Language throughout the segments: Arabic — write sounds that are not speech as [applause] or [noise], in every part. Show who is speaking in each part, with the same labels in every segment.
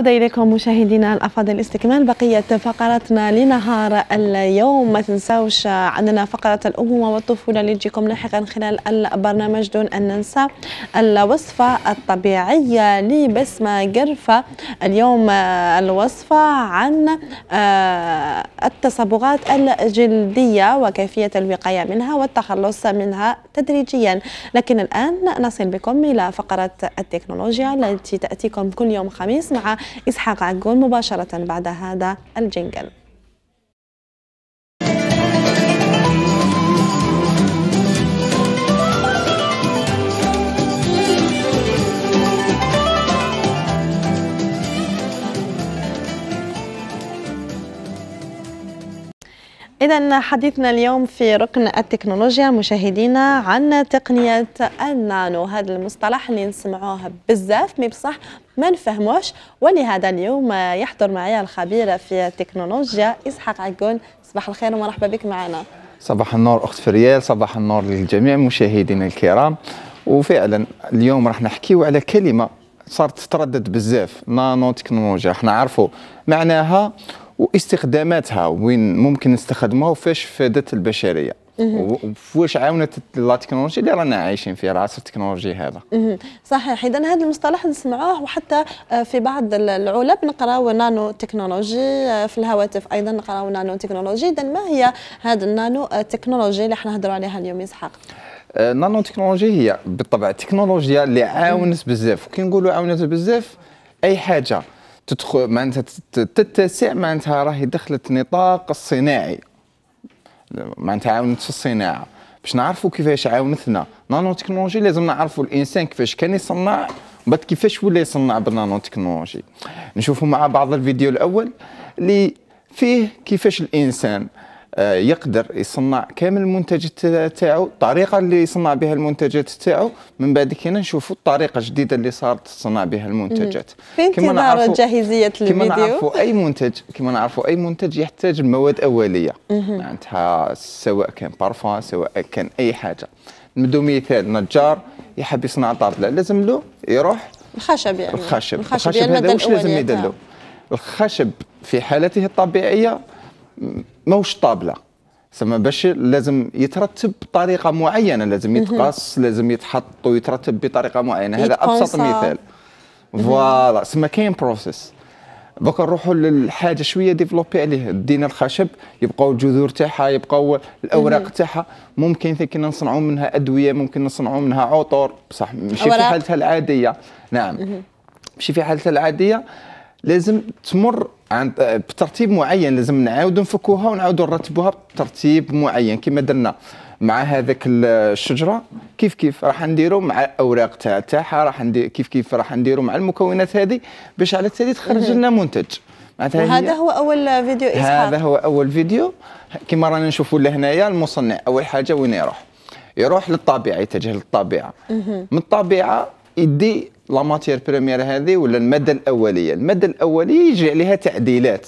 Speaker 1: عودة إليكم مشاهدينا الأفاضل استكمال بقية فقراتنا لنهار اليوم ما تنساوش عندنا فقرة الأمومة والطفولة اللي تجيكم لاحقا خلال البرنامج دون أن ننسى الوصفة الطبيعية لبسمة قرفة اليوم الوصفة عن آه، التصبغات الجلدية وكيفية الوقاية منها والتخلص منها تدريجيا لكن الآن نصل بكم إلى فقرة التكنولوجيا التي تأتيكم كل يوم خميس مع إسحاق عقول مباشرة بعد هذا الجنجل إذا حديثنا اليوم في ركن التكنولوجيا مشاهدينا عن تقنية النانو هذا المصطلح اللي نسمعوه بزاف مي بصح ما نفهموش ولهذا اليوم يحضر معي الخبيرة في التكنولوجيا إسحاق عقون صباح الخير ومرحبا بك معنا
Speaker 2: صباح النور أخت فريال صباح النور للجميع مشاهدينا الكرام وفعلا اليوم راح نحكيو على كلمة صارت تتردد بزاف نانو تكنولوجيا احنا عارفوا معناها واستخداماتها وين ممكن نستخدمها وفاش فادت البشريه وفاش عاونت لا تكنولوجي اللي رانا عايشين فيه العصر التكنولوجي هذا
Speaker 1: صحيح اذا هذا المصطلح نسمعوه وحتى آه، في بعض العلب نقراو نانو تكنولوجي آه، في الهواتف ايضا نقراو نانو تكنولوجي اذا ما هي هذا النانو آه، تكنولوجي اللي احنا نهضروا عليها اليوم اسحاق
Speaker 2: النانو تكنولوجي هي بالطبع التكنولوجيا اللي عاونت بزاف كي نقولوا عاونت بزاف اي حاجه تدخل معناتها تتسع معناتها راهي دخلت نطاق الصناعي معناتها عاونت في الصناعه باش نعرفوا كيفاش عاونتنا نانو تكنولوجي لازم نعرفوا الانسان كيفاش كان يصنع بعد كيفاش ولا يصنع بالنانو تكنولوجي نشوفوا مع بعض الفيديو الاول اللي فيه كيفاش الانسان آه، يقدر يصنع كامل المنتجات تاعو الطريقه اللي يصنع بها المنتجات تاعو من بعد كنا نشوفوا الطريقه الجديده اللي صارت تصنع بها المنتجات كما نعرفوا جاهزيه
Speaker 1: الفيديو كما نعرفوا
Speaker 2: اي منتج كما نعرفوا اي منتج يحتاج مواد اوليه معناتها سواء كان بارفان سواء كان اي حاجه نبدو مثال نجار يحب يصنع طابله لازم له يروح
Speaker 1: الخشب يعني الخشب الخشب, الخشب هذا واش لازم يدلو
Speaker 2: الخشب في حالته الطبيعيه ماهوش طابله سما باش لازم يترتب بطريقه معينه لازم يتقص لازم يتحط ويترتب بطريقه معينه هذا ابسط مثال فوالا سما كاين بروسيس دوكا نروحوا للحاجه شويه ديفلوبي عليه دينا الخشب يبقاو الجذور تاعها يبقاو الاوراق تاعها ممكن كنا نصنعوا منها ادويه ممكن نصنعوا منها عطور بصح ماشي في حالتها العاديه نعم ماشي في حالتها العاديه لازم تمر عند بترتيب معين لازم نعاودوا نفكوها ونعاودوا نرتبوها بترتيب معين كما درنا مع هذاك الشجره كيف كيف راح نديروا مع الاوراق تاع تاعها راح ندير كيف كيف راح نديروا مع المكونات هذه باش على التالي تخرج لنا منتج وهذا هو
Speaker 1: اول فيديو اسحاق هذا
Speaker 2: هو اول فيديو كما رانا نشوفوا لهنايا المصنع اول حاجه وين يروح يروح للطبيعه يتجه للطبيعه من الطبيعه يدي لا ماتير بريمير هذه ولا الماده الاوليه الماده الاوليه يجري عليها تعديلات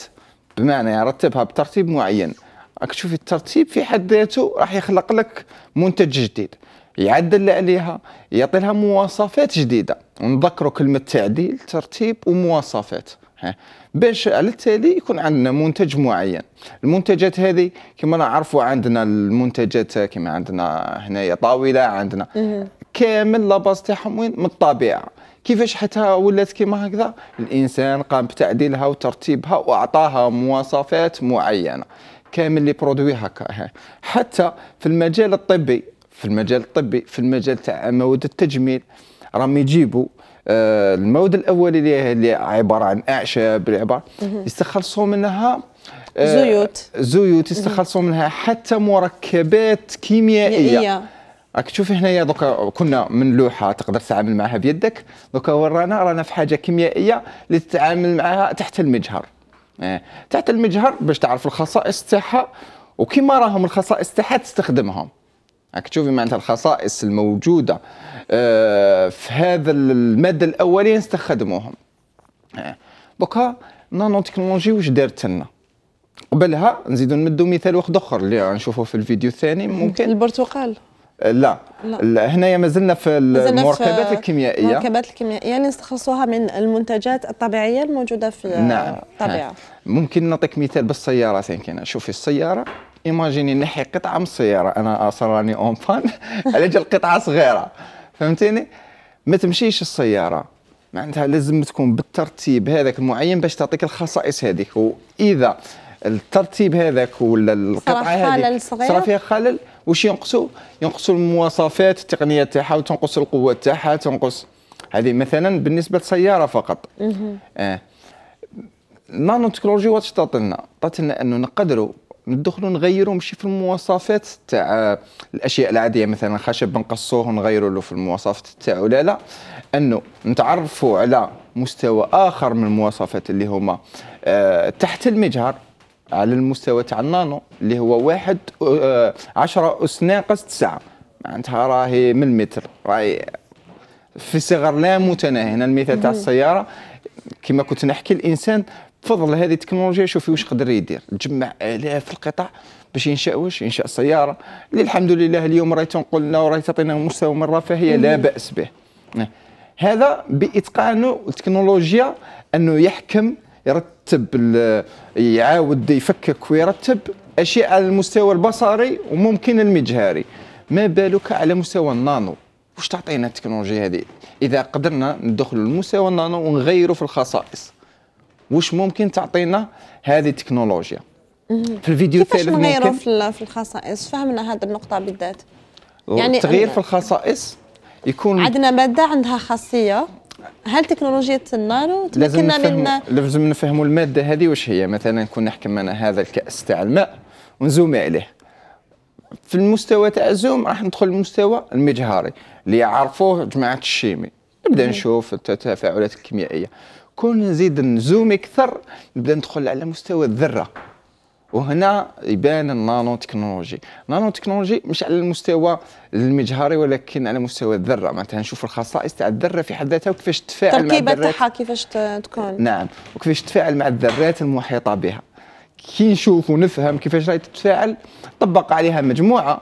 Speaker 2: بمعنى يرتبها بترتيب معين راك تشوفي الترتيب في حد ذاته راح يخلق لك منتج جديد يعدل عليها يعطي لها مواصفات جديده ونذكروا كلمه تعديل ترتيب ومواصفات باش على التالي يكون عندنا منتج معين المنتجات هذه كما نعرفوا عندنا المنتجات كما عندنا هنايا طاوله عندنا كامل لاباس تاعهم وين من الطبيعه كيفاش حتى ولات كيما هكذا الانسان قام بتعديلها وترتيبها واعطاها مواصفات معينه كامل لي برودوي هكا حتى في المجال الطبي في المجال الطبي في المجال تاع مواد التجميل راهم يجيبوا آه، المواد الاولي اللي عباره عن اعشاب عباره يستخلصوا منها آه، زيوت زيوت يستخلصوا منها حتى مركبات كيميائيه راك تشوف هنايا دوكا كنا من لوحه تقدر تتعامل معها بيدك دوكا ورانا رانا في حاجه كيميائيه اللي تتعامل معها تحت المجهر آه، تحت المجهر باش تعرف الخصائص تاعها وكما راهم الخصائص تاعها تستخدمهم راك تشوفي معناتها الخصائص الموجوده آه، في هذا الماده الاوليه نستخدموهم دوكا نانو تكنولوجي واش دارت لنا قبلها نزيدو نمدو مثال واحد اخر اللي غنشوفوه في الفيديو الثاني ممكن البرتقال آه، لا, لا. هنايا مازلنا في المركبات الكيميائيه المركبات
Speaker 1: الكيميائيه اللي يعني نستخلصوها من المنتجات الطبيعيه الموجوده في نعم. الطبيعه نعم.
Speaker 2: ممكن نعطيك مثال بالسياره كاينه شوفي السياره ايماجيني نحي قطعه من السياره انا اصلا راني اون فان على [laughs] جال قطعه صغيره فهمتيني ما تمشيش السياره معناتها لازم تكون بالترتيب هذاك المعين باش تعطيك الخصائص هذيك واذا الترتيب هذاك ولا القطعه هذيك صرا فيها خلل واش ينقصوا ينقصوا المواصفات التقنيه تاعها وتنقص القوه تاعها تنقص هذه مثلا بالنسبه للسياره فقط اه النانو تكنولوجي واش تعطينا تعطينا انه نقدروا ندخلوا نغيروا ماشي في المواصفات تاع الاشياء العاديه مثلا خشب نقصوه ونغيروا له في المواصفات تاعو لا لا انه نتعرفوا على مستوى اخر من المواصفات اللي هما أه تحت المجهر على المستوى تاع النانو اللي هو واحد أه عشرة أس ناقص تسعة معناتها راهي من المتر راهي في صغر لا متناهي هنا المثال تاع السياره كما كنت نحكي الانسان بفضل هذه التكنولوجيا شوفي واش قدر يدير تجمع الاف القطع باش ينشا واش ينشا سياره اللي الحمد لله اليوم راهي تنقل لنا وراهي تعطينا مستوى من الرفاهيه لا باس به هذا باتقانه التكنولوجيا انه يحكم يرتب يعاود يفكك ويرتب اشياء على المستوى البصري وممكن المجهري ما بالك على مستوى النانو واش تعطينا التكنولوجيا هذه اذا قدرنا ندخلوا للمستوى النانو ونغيروا في الخصائص واش ممكن تعطينا هذه التكنولوجيا
Speaker 1: في الفيديو الثالث ممكن نغيروا في الخصائص فهمنا هذه النقطه بالذات يعني التغيير في
Speaker 2: الخصائص يكون عندنا
Speaker 1: ماده عندها خاصيه هل تكنولوجيا النانو تمكننا من
Speaker 2: لازم نفهموا الماده هذه واش هي مثلا كنا نحكم انا هذا الكاس تاع الماء ونزوم عليه في المستوى تاع الزوم راح ندخل المستوى المجهري اللي يعرفوه جماعه الشيمي نبدا نشوف التفاعلات الكيميائيه كون نزيد نزوم اكثر نبدا ندخل على مستوى الذره وهنا يبان النانو تكنولوجي النانو تكنولوجي مش على المستوى المجهري ولكن على مستوى الذره معناتها نشوف الخصائص تاع الذره في حد ذاتها وكيفاش تتفاعل مع الذرات
Speaker 1: تاعها كيفاش تكون نعم
Speaker 2: وكيفاش تتفاعل مع الذرات المحيطه بها كي نشوف ونفهم كيفاش راهي تتفاعل طبق عليها مجموعه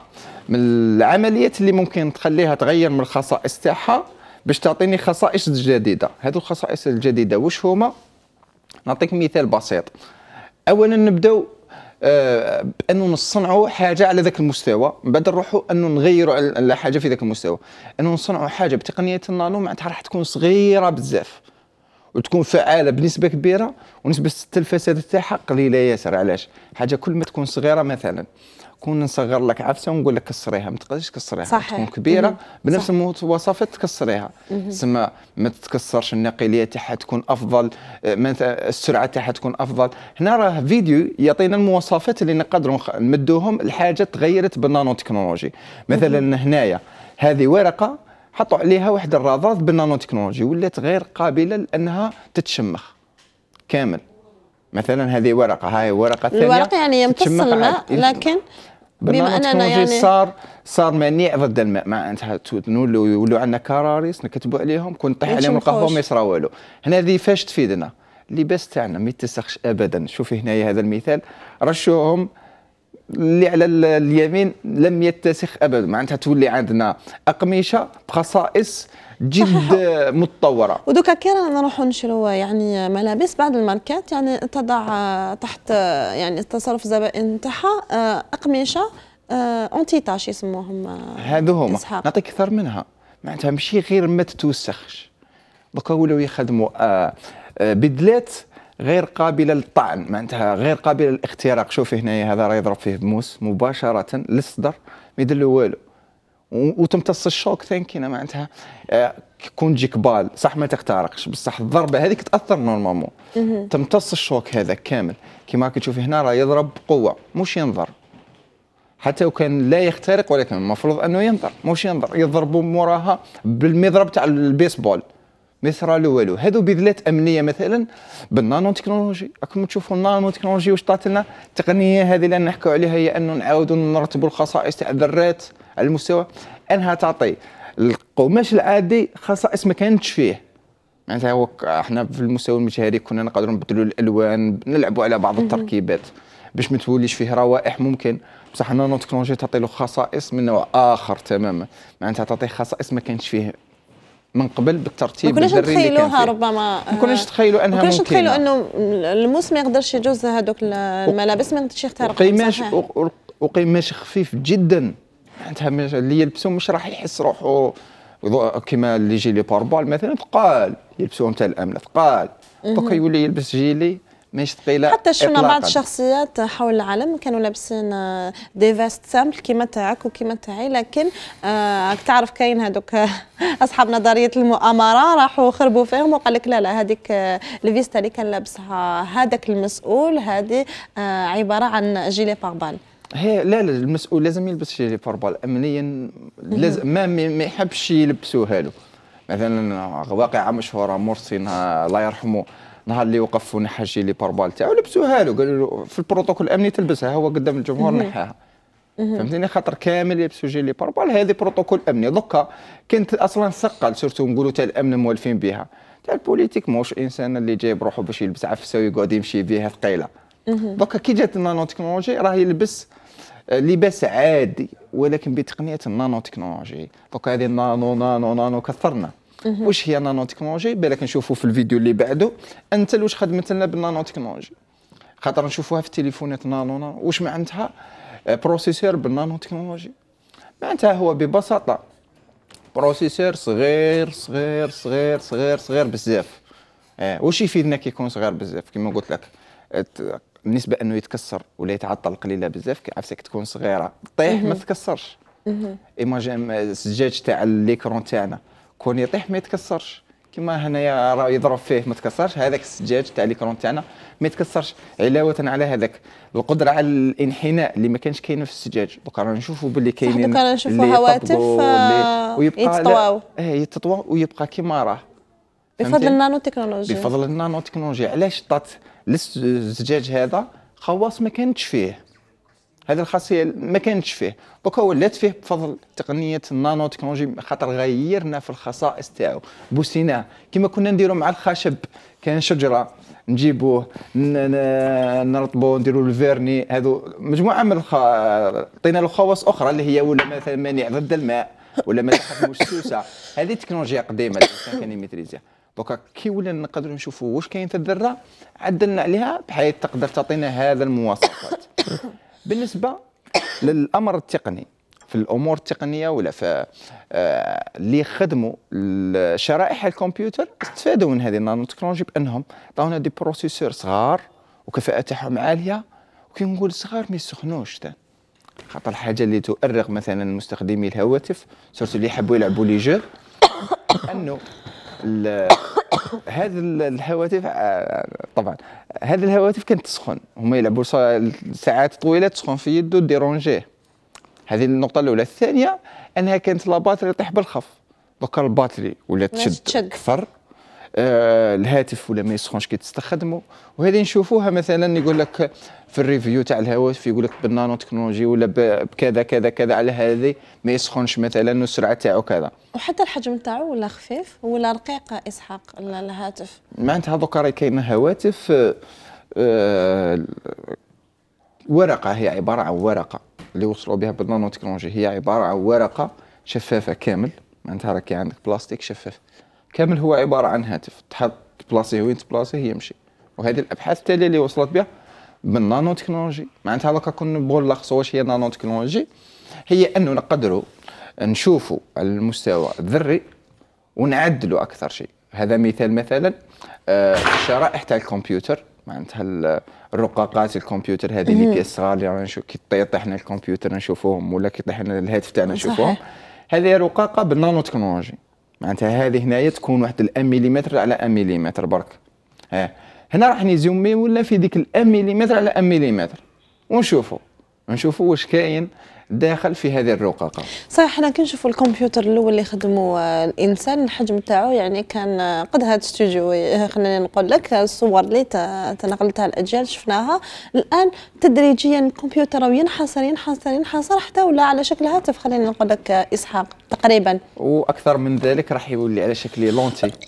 Speaker 2: من العمليات اللي ممكن تخليها تغير من الخصائص تاعها باش تعطيني خصائص جديده هذو الخصائص الجديده واش هما نعطيك مثال بسيط اولا نبداو آه بانه نصنعوا حاجه على ذاك المستوى من بعد نروحوا انه نغيروا على حاجه في ذاك المستوى انه نصنعوا حاجه بتقنيه النانو معناتها راح تكون صغيره بزاف وتكون فعاله بنسبه كبيره ونسبه الفساد تاعها قليله ياسر علاش حاجه كل ما تكون صغيره مثلا كون نصغر لك عفسه ونقول لك كسريها ما تقدريش تكسريها صحيح. تكون كبيره مم. بنفس المواصفات تكسريها تسمى ما تتكسرش الناقليه تاعها تكون افضل آه، السرعه تاعها تكون افضل هنا راه فيديو يعطينا المواصفات اللي نقدروا نمدوهم لحاجه تغيرت بالنانو تكنولوجي مثلا هنايا هذه ورقه حطوا عليها واحد الرذاذ بالنانو تكنولوجي ولات غير قابله لانها تتشمخ كامل مثلا هذه ورقه هاي ورقه ثانيه الورقه يعني يمتص الماء لكن
Speaker 1: بما اننا يعني, يعني صار
Speaker 2: صار منيع ضد الماء مع انها نولوا يولوا عندنا كراريس نكتبوا عليهم كون طيح عليهم القهوه ما يصرا والو هنا هذه فاش تفيدنا اللباس تاعنا ما يتسخش ابدا شوفي هنايا هذا المثال رشوهم اللي على اليمين لم يتسخ ابدا معناتها تولي عندنا اقمشه بخصائص جد متطوره
Speaker 1: ودوكا كيرا نروحوا نشروا يعني ملابس بعض الماركات يعني تضع تحت يعني التصرف الزبائن تاعها اقمشه اونتي آه، تاش يسموهم
Speaker 2: هذو آه، هما نعطيك اكثر منها معناتها ماشي غير ما تتوسخش دوكا ولاو يخدموا آه، بدلات غير قابله للطعن معناتها غير قابله للاختراق شوف هنايا هذا راه يضرب فيه بموس مباشره للصدر ما يدير والو وتمتص الشوك ثانكينا معناتها آه، كون تجيك بال صح ما تخترقش بصح الضربه هذيك تاثر نورمالمون تمتص الشوك هذا كامل كيما كما تشوفي هنا راه يضرب بقوه مش ينظر حتى لو كان لا يخترق ولكن المفروض انه ينظر مش ينظر يضربوا موراها بالمضرب تاع البيسبول مثل والو والو هذو بذلات امنيه مثلا بالنانو تكنولوجي راكم تشوفوا النانو تكنولوجي واش طات لنا التقنيه هذه اللي نحكوا عليها هي انه نعاودوا نرتبوا الخصائص تاع الذرات المستوى انها تعطي القماش العادي خصائص ما كانتش فيه معناتها هو احنا في المستوى المجهري كنا نقدروا نبدلوا الالوان نلعبوا على بعض التركيبات باش ما توليش فيه روائح ممكن بصح النانو تكنولوجي تعطي له خصائص من نوع اخر تماما معناتها تعطيه خصائص ما كانش فيه من قبل بالترتيب ما كناش نتخيلوها ربما
Speaker 1: ما كناش آه، نتخيلوا انها ممكن كناش نتخيلوا انه الموس ما يقدرش يجوز هذوك الملابس ما يقدرش يختار قماش
Speaker 2: وقماش خفيف جدا معناتها اللي يلبسو مش راح يحس روحو كيما اللي يجي لي باربال مثلا ثقال يلبسوهم تاع الامن ثقال دوكا يولي يلبس جيلي مش ثقيله حتى شفنا بعض
Speaker 1: الشخصيات حول العالم كانوا لابسين آه، دي فيست سامبل كيما تاعك وكيما تاعي لكن آه تعرف كاين هذوك آه، اصحاب نظريه المؤامره راحوا خربوا فيهم وقال لك لا لا هذيك آه، الفيستا اللي كان لابسها هذاك المسؤول هذه آه عباره عن جيلي باربال
Speaker 2: هي لا لا المسؤول لازم يلبس شي فوربال امنيا لازم ما ما يحبش يلبسوها له مثلا واقعه مشهوره مرسي الله يرحمه نهار اللي وقف ونحى لي باربال تاعو لبسوها له قالوا له في البروتوكول الامني تلبسها هو قدام الجمهور نحاها فهمتني خاطر كامل يلبسوا جي لي باربال هذه بروتوكول امني دوكا كانت اصلا ثقل سورتو نقولوا تاع الامن موالفين بها تاع البوليتيك موش انسان اللي جايب روحه باش يلبس عفسه ويقعد يمشي بها ثقيله دوكا كي جات النانو تكنولوجي راه يلبس آه، لباس عادي ولكن بتقنيه النانو تكنولوجي دوك هذه النانو نانو نانو كثرنا واش هي النانو تكنولوجي بالك نشوفوا في الفيديو اللي بعده انت واش خدمت لنا بالنانو تكنولوجي خاطر نشوفوها في التليفونات نانو نانو واش معناتها آه، بروسيسور بالنانو تكنولوجي معناتها هو ببساطه بروسيسور صغير صغير صغير صغير صغير بزاف اه واش يفيدنا كي يكون صغير بزاف كما قلت لك آه، بالنسبه انه يتكسر ولا يتعطل قليله بزاف عفسك تكون صغيره طيح ما تكسرش ايماجين الزجاج تاع ليكرون تاعنا كون يطيح ما يتكسرش كما هنايا راه يضرب فيه ما تكسرش هذاك السجاج تاع ليكرون تاعنا ما يتكسرش علاوه على هذاك القدره على الانحناء اللي ما كانش كاين في السجاج دوكا رانا نشوفوا باللي كاينين دوكا نشوفوا هواتف آه، ويبقى يتطواو ايه يتطواو ويبقى كما راه
Speaker 1: بفضل النانو تكنولوجيا بفضل
Speaker 2: النانو تكنولوجيا علاش طات الزجاج هذا خواص ما كانتش فيه هذه الخاصيه ما كانتش فيه دوكا ولات فيه بفضل تقنيه النانو تكنولوجي خاطر غيرنا في الخصائص تاعو بوسينا كما كنا نديرو مع الخشب كان شجره نجيبوه نرطبو نديرو الفيرني هذو مجموعه من الخ... عطينا له خواص اخرى اللي هي ولا مثلا مانع ضد الماء ولا مثلا تخدموش هذه تكنولوجيا قديمه اللي كان يميتريزيها دوكا كي ولا نقدروا نشوفوا واش كاين في الذره عدلنا عليها بحيث تقدر تعطينا هذا المواصفات [coughs] بالنسبه للامر التقني في الامور التقنيه ولا في آه اللي شرائح الكمبيوتر استفادوا من هذه النانو تكنولوجي بانهم عطاونا دي بروسيسور صغار وكفاءه تاعهم عاليه وكي نقول صغار ما يسخنوش خاطر الحاجه اللي تؤرق مثلا مستخدمي الهواتف سورتو اللي يحبوا يلعبوا لي جو [coughs] انه هذه الهواتف آه، طبعا هذه الهواتف كانت تسخن هما يلعبوا ساعات طويله تسخن في يده ديرونجيه هذه النقطه الاولى الثانيه انها كانت لاباتري طيح بالخف دوكا الباتري ولات تشد اكثر آه، الهاتف ولا ما يسخنش كي تستخدمه وهذه نشوفوها مثلا يقول لك في الريفيو تاع الهواتف يقول لك بالنانو تكنولوجي ولا بكذا كذا كذا على هذه ما يسخنش مثلا والسرعه تاعو كذا
Speaker 1: وحتى الحجم تاعو ولا خفيف ولا رقيق اسحاق الهاتف
Speaker 2: معناتها هذوك راهي كاينه هواتف آه, آه، ورقه هي عباره عن ورقه اللي وصلوا بها بالنانو تكنولوجي هي عباره عن ورقه شفافه كامل معناتها راكي عندك بلاستيك شفاف كامل هو عباره عن هاتف تحط بلاصي وين هي يمشي وهذه الابحاث التاليه اللي وصلت بها بالنانو تكنولوجي معناتها لو كون نبلغ واش هي نانو تكنولوجي هي انه نقدروا نشوفوا المستوى الذري ونعدلوا اكثر شيء هذا مثال مثلا الشرائح آه، تاع الكمبيوتر معناتها الرقاقات الكمبيوتر هذه اللي كي إيه. صغار اللي يعني كي يطيح لنا الكمبيوتر نشوفوهم ولا كي يطيح لنا الهاتف تاعنا نشوفوهم هذه رقاقه بالنانو تكنولوجي معناتها هذه هنايا تكون واحد الاميليمتر على اميليمتر برك ها هنا راح نزومي ولا في ديك الاميليمتر على اميليمتر ونشوفوا نشوفوا واش كاين داخل في هذه الرقاقه
Speaker 1: صحيح حنا كي نشوفوا الكمبيوتر الاول اللي خدموا آه، الانسان الحجم تاعو يعني كان آه، قد هذا الاستوديو آه، خلينا نقول لك الصور اللي تنقلتها الاجيال شفناها الان تدريجيا الكمبيوتر ينحصر ينحصر ينحصر حتى ولا على شكل هاتف خلينا نقول لك اسحاق تقريبا
Speaker 2: واكثر من ذلك راح يولي على شكل لونتي [coughs]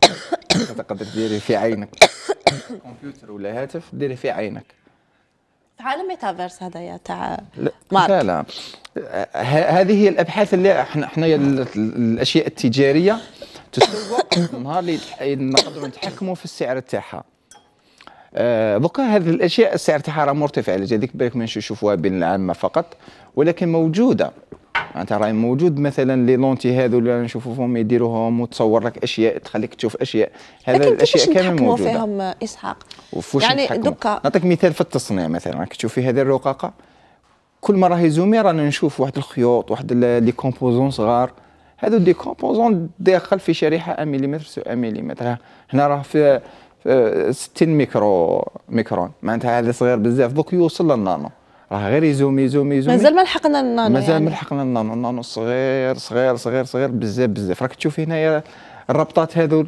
Speaker 2: تقدر ديري في عينك [coughs] كمبيوتر ولا هاتف ديري في عينك
Speaker 1: في عالم ميتافيرس هذايا تاع
Speaker 2: مارك لا لا هذه هي الابحاث اللي احنا حنايا الاشياء التجاريه تسوق النهار [coughs] اللي نقدروا نتحكموا في السعر تاعها آه، دوكا آه هذه الاشياء السعر تاعها راه مرتفع لذلك بالك ما نشوفوها بين العامه فقط ولكن موجوده معناتها راه موجود مثلا لي لونتي هذو اللي نشوفو فيهم يديروهم وتصور لك اشياء تخليك تشوف اشياء هذا الاشياء كامل موجوده فيهم اسحاق وفوش يعني دوكا نعطيك مثال في التصنيع مثلا راك تشوفي هذه الرقاقه كل مره يزومي رانا نشوف واحد الخيوط واحد لي كومبوزون صغار هذو دي كومبوزون داخل في شريحه 1 مليمتر سو 1 مليمتر هنا راه في 60 ميكرو ميكرون معناتها هذا صغير بزاف دوك يوصل للنانو راه غير يزوم يزوم يزوم مازال
Speaker 1: ما لحقنا النانو يعني. مازال يعني. ما
Speaker 2: لحقنا النانو النانو صغير صغير صغير صغير بزاف بزاف راك تشوف هنايا الربطات هذول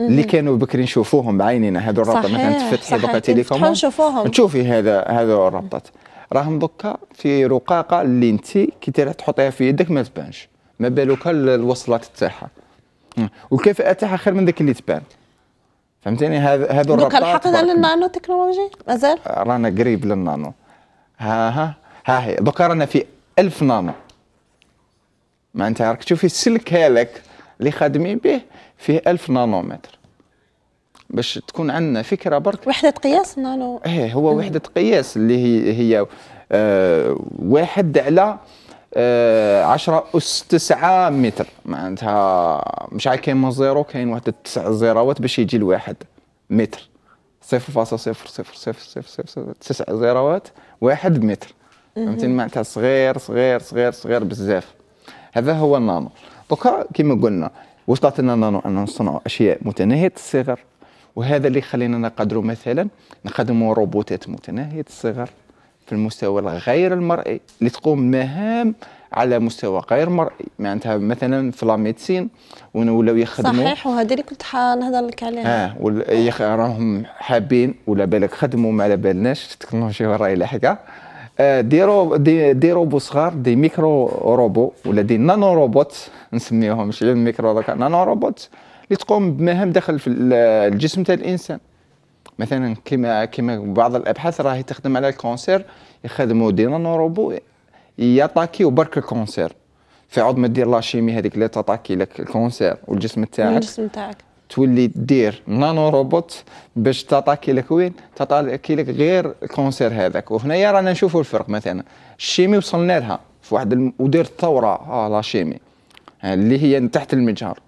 Speaker 2: اللي كانوا بكري نشوفوهم بعينينا هذو الرابطه مثلا تفتحي دوكا تيليفون نشوفوهم تشوفي هذا هذو الرابطات راهم دوكا في رقاقه اللي انت كي تحطيها في يدك ما تبانش ما بالك الوصلات تاعها والكفاءه تاعها خير من ذاك اللي تبان فهمتني هذو الربطات دوكا لحقنا
Speaker 1: للنانو تكنولوجي مازال
Speaker 2: رانا قريب للنانو ها ها ها هي دوكا رانا في 1000 نانو معناتها راك تشوفي السلك هذاك اللي خادمين به فيه 1000 نانومتر باش تكون عندنا فكره برك وحده قياس نانو ايه هو وحده قياس اللي هي هي آه واحد على آه 10 اس 9 متر معناتها مش عارف كاين من زيرو كاين واحد تسع زيروات باش يجي الواحد متر تسع زيروات واحد بمتر فهمتني معناتها صغير صغير صغير صغير بزاف هذا هو النانو دوكا كيما قلنا وصلت لنا النانو اننا نصنعوا اشياء متناهيه الصغر وهذا اللي خلينا نقدروا مثلا نخدموا روبوتات متناهيه الصغر في المستوى الغير المرئي اللي تقوم مهام على مستوى غير مرئي معناتها مثلا في لا ولاو يخدموا صحيح
Speaker 1: وهذا اللي كنت نهضر لك عليه اه
Speaker 2: وال... راهم حابين ولا بالك خدموا ما على بالناش التكنولوجيا راهي لاحقه آه، ديروا دي دي روبو صغار دي ميكرو روبو ولا دي نانو روبوت نسميهم مش ميكرو دوكا نانو روبوت اللي تقوم بمهام داخل في الجسم تاع الانسان مثلا كما كما بعض الابحاث راهي تخدم على الكونسير يخدموا دي نانو روبو ياتاكي وبرك الكونسير في عوض ما دير لاشيمي هذيك اللي تاتاكي لك الكونسير والجسم تاعك الجسم تاعك تولي دير نانو روبوت باش تاتاكي لك وين تاتاكي لك غير الكونسير هذاك وهنايا رانا نشوفوا الفرق مثلا الشيمي وصلنا لها في واحد الم... ودارت ثوره اه لاشيمي آه، اللي هي تحت المجهر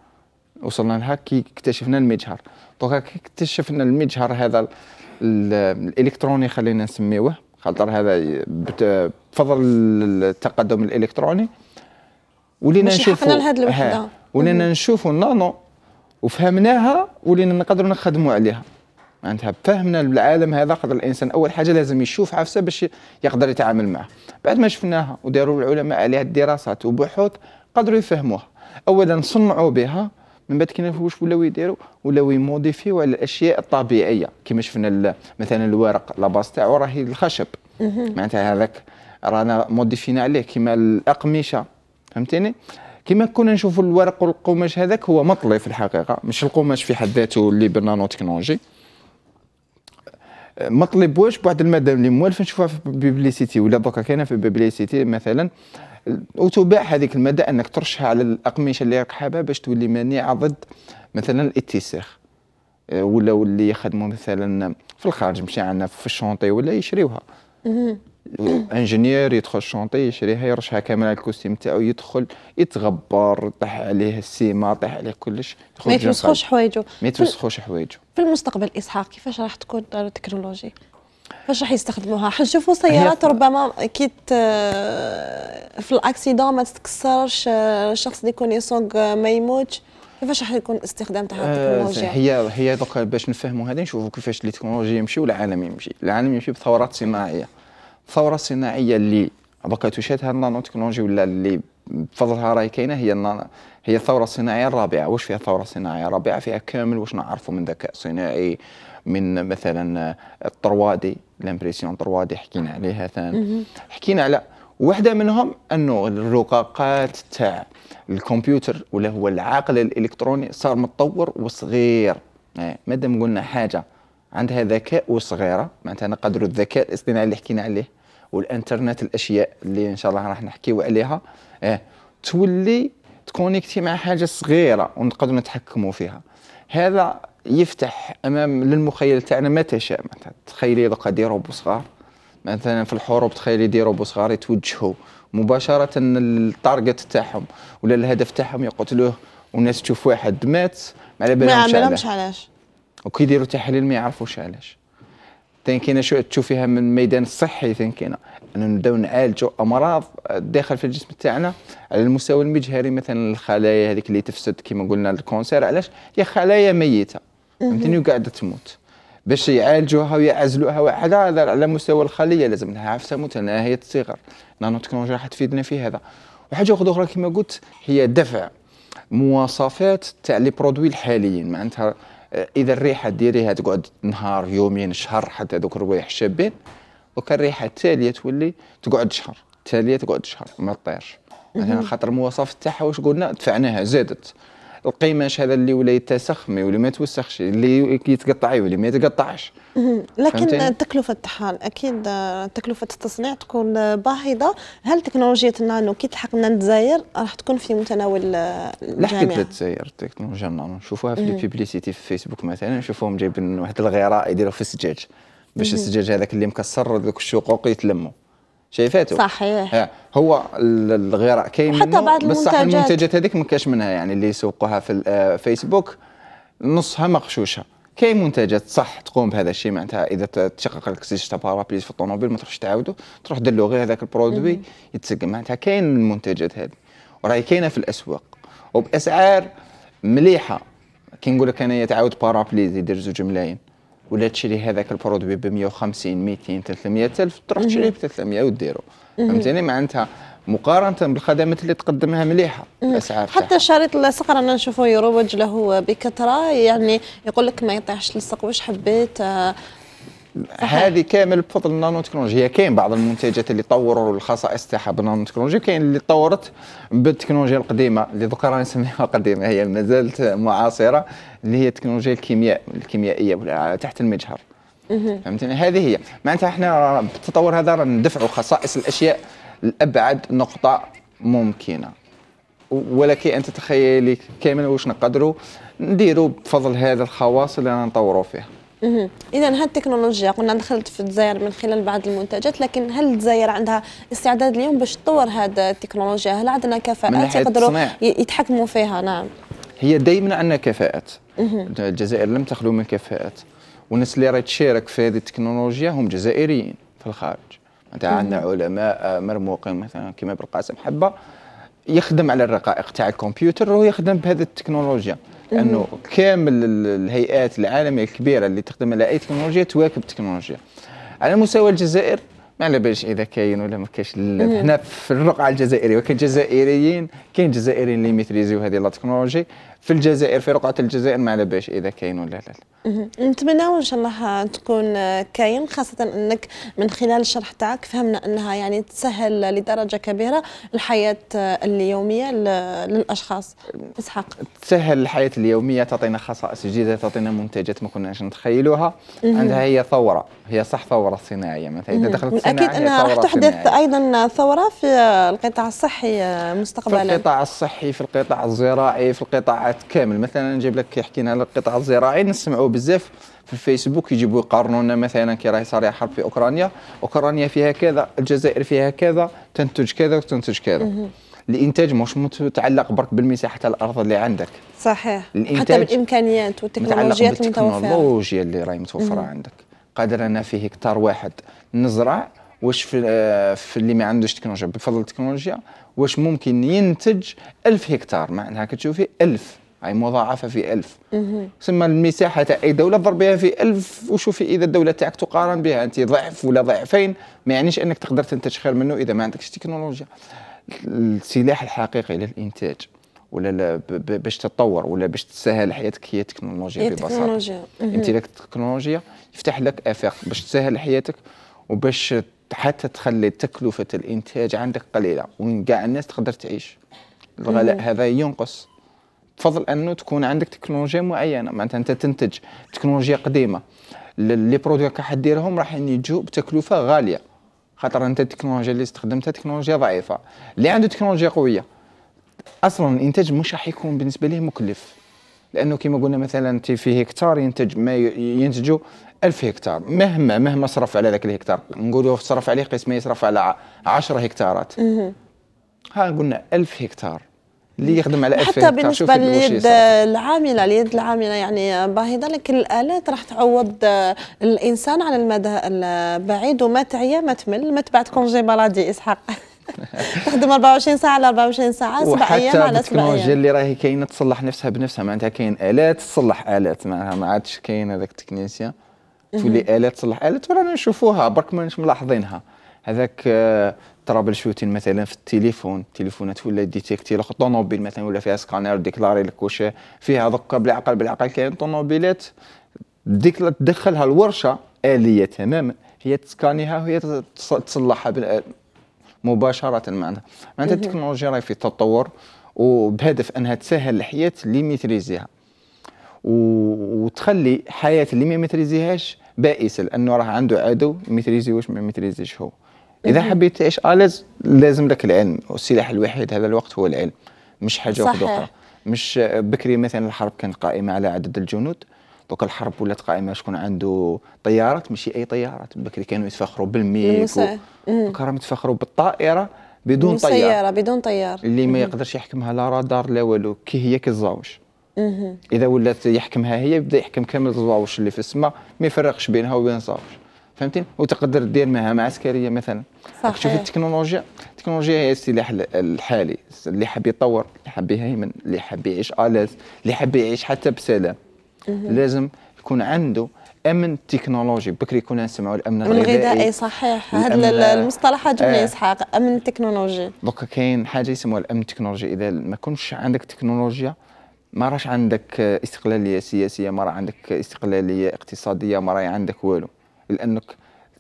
Speaker 2: وصلنا لها كي اكتشفنا المجهر دوكا كي اكتشفنا المجهر هذا الالكتروني خلينا نسميوه خاطر هذا بفضل التقدم الالكتروني ولينا نشوفوا لهاد الوحده ولينا نشوفوا النانو وفهمناها ولينا نقدروا نخدموا عليها معناتها فهمنا العالم هذا قدر الانسان اول حاجه لازم يشوف عفسه باش يقدر يتعامل معه بعد ما شفناها وداروا العلماء عليها الدراسات وبحوث قدروا يفهموها اولا صنعوا بها من بعد كنا واش ولاو يديروا ولاو يموديفيو على الاشياء الطبيعيه كما شفنا مثلا الورق لاباس تاعو راهي الخشب معناتها هذاك رانا موديفينا عليه كما الاقمشه فهمتني كما كنا نشوفوا الورق والقماش هذاك هو مطلي في الحقيقه مش القماش في حد ذاته اللي بالنانو تكنولوجي مطلي بواش بواحد الماده اللي موالفه نشوفها في بيبليسيتي ولا دوكا كاينه في بيبليسيتي مثلا آه وتباع هذيك الماده انك ترشها على الاقمشه اللي راك حابة باش تولي مانعه ضد مثلا الاتساخ آه، ولا واللي يخدموا مثلا في الخارج مشي عندنا في الشونطي ولا يشريوها انجينير يدخل الشونطي يشريها يرشها كامل على الكوستيم تاعو يدخل يتغبر طيح عليه السيما طيح عليه كلش ما يتوسخوش حوايجو ما يتوسخوش حوايجو
Speaker 1: في المستقبل اسحاق كيفاش راح تكون التكنولوجيا؟ فاش راح يستخدموها حنشوفوا سيارات ربما كي آه، في الاكسيدون ما تتكسرش آه، الشخص اللي يكون يسوق آه، ما يموتش كيفاش راح يكون استخدام تاع التكنولوجيا؟
Speaker 2: هي هي دوكا باش نفهموا هذا نشوفوا كيفاش التكنولوجيا يمشي والعالم يمشي، العالم يمشي بثورات صناعيه. ثوره صناعيه اللي بقى توشاتها النانو تكنولوجي ولا اللي بفضلها راهي كاينه هي هي الثوره الصناعيه الرابعه واش فيها الثوره الصناعيه الرابعه فيها كامل واش نعرفوا من ذكاء صناعي من مثلا الطروادي لامبريسيون طروادي حكينا عليها ثاني حكينا على واحده منهم انه الرقاقات تاع الكمبيوتر ولا هو العقل الالكتروني صار متطور وصغير يعني مادام قلنا حاجه عندها ذكاء وصغيره معناتها نقدروا الذكاء الاصطناعي اللي حكينا عليه والانترنت الاشياء اللي ان شاء الله راح نحكيو عليها اه تولي تكونيكتي مع حاجه صغيره ونقدروا نتحكموا فيها هذا يفتح امام للمخيل تاعنا ما تشاء مثلا تخيلي دوكا دي روبو صغار مثلا في الحروب تخيلي دي روبو صغار يتوجهوا مباشره للتارجت تاعهم ولا الهدف تاعهم يقتلوه والناس تشوف واحد مات ما على بالهمش علاش وكيديروا يديروا تحاليل ما يعرفوش علاش تنكينا شويه تشوفيها من الميدان الصحي تنكينا أن نبداو نعالجوا امراض داخل في الجسم تاعنا على المستوى المجهري مثلا الخلايا هذيك اللي تفسد كما قلنا الكونسير علاش هي خلايا ميته فهمتني وقاعده تموت باش يعالجوها ويعزلوها هذا على مستوى الخليه لازم لها عفسه متناهيه الصغر نانو تكنولوجيا راح تفيدنا في هذا وحاجه اخرى كما قلت هي دفع مواصفات تاع لي برودوي الحاليين معناتها اذا الريحه ديريها تقعد نهار يومين شهر حتى هذوك الروايح شابين وكان الريحه التاليه تولي تقعد شهر التاليه تقعد شهر ما تطيرش يعني خاطر المواصفات تاعها واش قلنا دفعناها زادت القماش هذا اللي ولا يتسخ ما يولي ما يتوسخش اللي يتقطع يولي ما يتقطعش لكن
Speaker 1: التكلفه تاعها اكيد تكلفه التصنيع تكون باهظه هل تكنولوجيا النانو كي تلحق لنا الجزائر راح تكون في متناول الجميع لحقت
Speaker 2: الجزائر التكنولوجيا النانو نشوفوها في البيبليسيتي في فيسبوك مثلا نشوفوهم جايبين واحد الغراء يديروه في السجاج باش السجاج هذاك اللي مكسر ذوك الشقوق يتلموا شايفاته
Speaker 1: صحيح
Speaker 2: هو الغراء كاين حتى بعض المنتجات بصح المنتجات هذيك ما كاش منها يعني اللي يسوقوها في الفيسبوك آه، نصها مغشوشه كاين منتجات صح تقوم بهذا الشيء معناتها اذا تشقق لك زيج تاع في الطوموبيل ما تروحش تعاودو تروح دير له غير هذاك البرودوي يتسقم معناتها كاين المنتجات هذه وراهي كاينه في الاسواق وباسعار مليحه كي نقول لك انايا تعاود بارابليز يدير زوج ملايين ولا تشري هذاك البرودوي ب 150 200 300 الف تروح تشريه ب 300 وديرو فهمتني معناتها مقارنه بالخدمات اللي تقدمها مليحه الاسعار حتى
Speaker 1: شريط اللاصق رانا نشوفه يروج له بكثره يعني يقول لك ما يطيحش الصق واش حبيت آه،
Speaker 2: هذه كامل بفضل النانو تكنولوجيا كاين بعض المنتجات اللي طوروا الخصائص تاعها بالنانو تكنولوجيا كاين اللي طورت بالتكنولوجيا القديمه اللي دوكا راني نسميها قديمه هي مازالت معاصره اللي هي التكنولوجيا الكيمياء الكيميائيه تحت المجهر فهمتني هذه هي معناتها احنا بالتطور هذا رانا ندفعوا خصائص الاشياء لابعد نقطه ممكنه ولكن انت تخيلي كامل واش نقدروا نديروا بفضل هذا الخواص اللي رانا نطوروا فيها
Speaker 1: اذا هالتكنولوجيا قلنا دخلت في الجزائر من خلال بعض المنتجات لكن هل الجزائر عندها استعداد اليوم باش تطور هذه التكنولوجيا هل عندنا كفاءات يقدروا يتحكموا فيها نعم
Speaker 2: هي دائما عندنا كفاءات الجزائر لم تخلو من كفاءات والناس اللي راهي تشارك في هذه التكنولوجيا هم جزائريين في الخارج عندنا علماء آه، مرموقين مثلا كما بالقاسم حبه يخدم على الرقائق تاع الكمبيوتر وهو يخدم بهذه التكنولوجيا لانه كامل الهيئات العالميه الكبيره اللي تخدم على اي تكنولوجيا تواكب التكنولوجيا على مستوى الجزائر ما على باليش اذا كاين ولا ما كاينش هنا في الرقعه الجزائريه ولكن الجزائريين كاين جزائريين اللي ميتريزيو هذه لا تكنولوجي في الجزائر في رقعه الجزائر ما على باش اذا كاين ولا لا,
Speaker 1: نتمنى نتمناو ان شاء الله تكون كاين خاصه انك من خلال الشرح تاعك فهمنا انها يعني تسهل لدرجه كبيره الحياه اليوميه للاشخاص اسحاق
Speaker 2: تسهل الحياه اليوميه تعطينا خصائص جديده تعطينا منتجات ما كناش نتخيلوها عندها هي ثوره هي صح ثوره صناعيه مثلا اذا دخلت الصناعه اكيد انها راح تحدث
Speaker 1: ايضا ثوره في القطاع الصحي مستقبلا في
Speaker 2: القطاع الصحي في القطاع الزراعي في القطاع الزراعات كامل مثلا نجيب لك حكينا على القطاع الزراعي نسمعوا بزاف في الفيسبوك يجيبوا يقارنونا مثلا كي راهي صار حرب في اوكرانيا اوكرانيا فيها كذا الجزائر فيها كذا تنتج كذا وتنتج كذا الانتاج مش متعلق برك بالمساحه تاع الارض اللي عندك
Speaker 1: صحيح حتى بالامكانيات والتكنولوجيات المتوفره التكنولوجيا
Speaker 2: اللي راهي متوفره عندك قادر انا في هكتار واحد نزرع واش في, في اللي ما عندوش تكنولوجيا بفضل التكنولوجيا واش ممكن ينتج ألف هكتار معناها كتشوفي ألف هاي مضاعفة في ألف ثم المساحة تاع أي دولة ضرب بها في ألف وشوفي إذا الدولة تاعك تقارن بها أنت ضعف ولا ضعفين ما يعنيش أنك تقدر تنتج خير منه إذا ما عندكش تكنولوجيا السلاح الحقيقي للإنتاج ولا باش تتطور ولا باش تسهل حياتك هي التكنولوجيا ببساطة امتلاك التكنولوجيا يفتح لك آفاق باش تسهل حياتك وباش حتى تخلي تكلفة الإنتاج عندك قليلة وين كاع الناس تقدر تعيش الغلاء هذا ينقص بفضل انه تكون عندك تكنولوجيا معينه معناتها انت تنتج تكنولوجيا قديمه لي برودوي راك حديرهم راح يجوا بتكلفه غاليه خاطر انت التكنولوجيا اللي استخدمتها تكنولوجيا ضعيفه اللي عنده تكنولوجيا قويه اصلا الانتاج مش راح يكون بالنسبه ليه مكلف لانه كما قلنا مثلا انت في هكتار ينتج ما ينتجوا 1000 هكتار مهما مهما صرف على ذاك الهكتار نقولوا صرف عليه قسم يصرف على 10 هكتارات ها قلنا 1000 هكتار اللي يخدم على حتى بالنسبه لليد
Speaker 1: العامله اليد العامله يعني باهي لكن الالات راح تعوض الانسان على المدى البعيد وما تعيا ما تمل ما تبعت كونجي بلادي اسحاق [laughs] تخدم 24 ساعه على 24 ساعه سبع ايام على سبع ايام التكنولوجيا
Speaker 2: اللي راهي كاينه تصلح نفسها بنفسها معناتها كاين الات تصلح الات معناها ما عادش كاين هذاك التكنيسيا تولي الات تصلح الات ورانا نشوفوها برك ما ملاحظينها هذاك ترابل آه، شوتين مثلا في التليفون التليفونات ولا ديتيكتي لو طوموبيل مثلا ولا فيها سكانير ديكلاري لك واش فيها دوكا بالعقل بالعقل كاين طوموبيلات ديك تدخلها الورشه اليه تماما هي تسكانيها وهي تصلحها مباشره معناتها معناتها التكنولوجيا راهي في التطور وبهدف انها تسهل الحياه اللي ميتريزيها وتخلي حياه اللي ما ميتريزيهاش بائسه لانه راه عنده عدو ميتريزي واش ما ميتريزيش هو اذا حبيت تعيش الز آه، لازم لك العلم والسلاح الوحيد هذا الوقت هو العلم مش حاجه صحيح. اخرى مش بكري مثلا الحرب كانت قائمه على عدد الجنود دوك الحرب ولات قائمه شكون عنده طيارات ماشي اي طيارات بكري كانوا يتفاخروا بالميك دوك راهم يتفاخروا بالطائره بدون طيار سياره
Speaker 1: بدون طيار
Speaker 2: اللي ما يقدرش يحكمها لا رادار لا والو كي هي كي اذا ولات يحكمها هي يبدا يحكم كامل الزواوش اللي في السماء ما يفرقش بينها وبين الزاوج فهمتني وتقدر دير مهام عسكريه مثلا صحيح تشوف التكنولوجيا التكنولوجيا هي السلاح الحالي اللي حاب يطور اللي حاب يهيمن اللي حاب يعيش الاز اللي حاب يعيش حتى بسلام لازم يكون عنده امن تكنولوجي بكري كنا نسمعوا الامن الغذائي الغذائي
Speaker 1: صحيح هذا المصطلح من آه. اسحاق آه. امن تكنولوجي
Speaker 2: دوكا كاين حاجه يسموها الامن التكنولوجي اذا ما كنتش عندك تكنولوجيا ما راش عندك آه، استقلاليه سياسيه ما راه عندك استقلاليه اقتصاديه ما راهي عندك والو لانك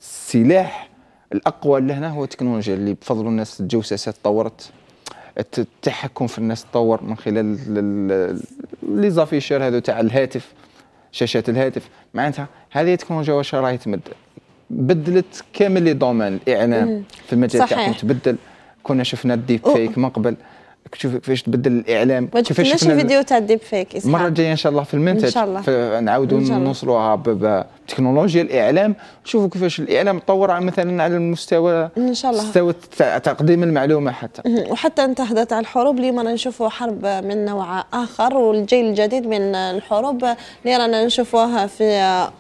Speaker 2: السلاح الاقوى اللي هنا هو التكنولوجيا اللي بفضل الناس الجوسسه تطورت التحكم في الناس تطور من خلال لي زافيشير هذو تاع الهاتف شاشات الهاتف معناتها هذه التكنولوجيا واش راهي تمد بدلت كامل لي دومين الاعلام في المجال تاعكم تبدل كنا شفنا الديب فيك من قبل كتشوف كيفاش تبدل الاعلام كيفاش شفنا فيديو
Speaker 1: تاع الديب فيك المره
Speaker 2: الجايه ان شاء الله في المنتج ان شاء الله نعاودوا نوصلوها بتكنولوجيا الاعلام شوفوا كيفاش الاعلام تطور على مثلا على المستوى
Speaker 1: ان شاء الله مستوى
Speaker 2: تقديم المعلومه حتى
Speaker 1: وحتى انت حدثت على الحروب اليوم رانا نشوفوا حرب من نوع اخر والجيل الجديد من الحروب اللي رانا نشوفوها في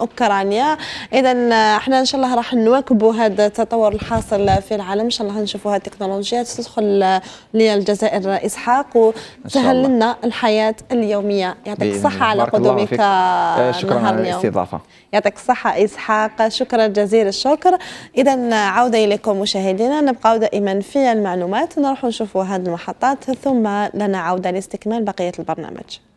Speaker 1: اوكرانيا اذا احنا ان شاء الله راح نواكبوا هذا التطور الحاصل في العالم ان شاء الله نشوفوا هذه التكنولوجيا تدخل للجزائر اسحاق وسهل لنا الحياه اليوميه يعطيك الصحه على قدومك آه، آه، شكرا على الاستضافه يعطيك الصحه اسحاق شكرا جزيل الشكر اذا عوده اليكم مشاهدينا نبقاو دائما في المعلومات نروح نشوفوا هذه المحطات ثم لنا عوده لاستكمال بقيه البرنامج